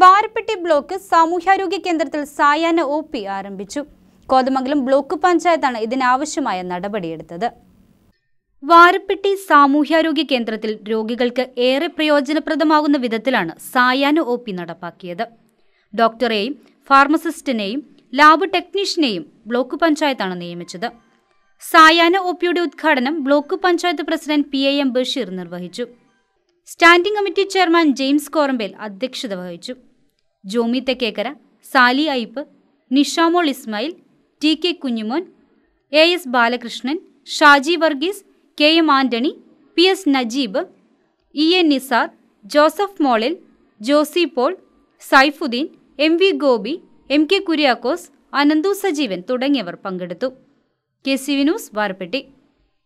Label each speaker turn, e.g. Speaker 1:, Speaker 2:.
Speaker 1: Varappetty block സാമൂഹ്യാരോഗ്യ കേന്ദ്രത്തിൽ സായാഹ്ന O P ആരംഭിച്ചു കോതമംഗലം ബ്ലോക്ക് പഞ്ചായത്താണ് ഇതിനാവശ്യമായ നടപടിയെടുത്തത് വാരപ്പെട്ടി സാമൂഹ്യാരോഗ്യ കേന്ദ്രത്തിൽ രോഗികൾക്ക് ഏറെ പ്രയോജനപ്രദമാകുന്ന വിധത്തിലാണ് സായാഹ്ന ഒ പി നടപ്പാക്കിയത് ഡോക്ടറെയും ഫാർമസിസ്റ്റിനെയും ലാബ് ടെക്നീഷ്യനെയും ബ്ലോക്ക് പഞ്ചായത്താണ് നിയമിച്ചത് സായാഹ്ന ഒ പിയുടെ ഉദ്ഘാടനം block panchayat president P A M Basheer നിർവഹിച്ചു standing committee chairman James Korampel അധ്യക്ഷത വഹിച്ചു Jomy Thekkekkara Sali Aippu Nishamol Ismail T K Kunjumon A S Balakrishnan Shaji Varghese K M Antony P S Najeeb E A Nizar Joseph Molil Josy Paul Saifuddin M V Gopi M K Kuriakose Ananthu Sajeevan തുടങ്ങിയവർ പങ്കെടുത്തു K C V news Varappetty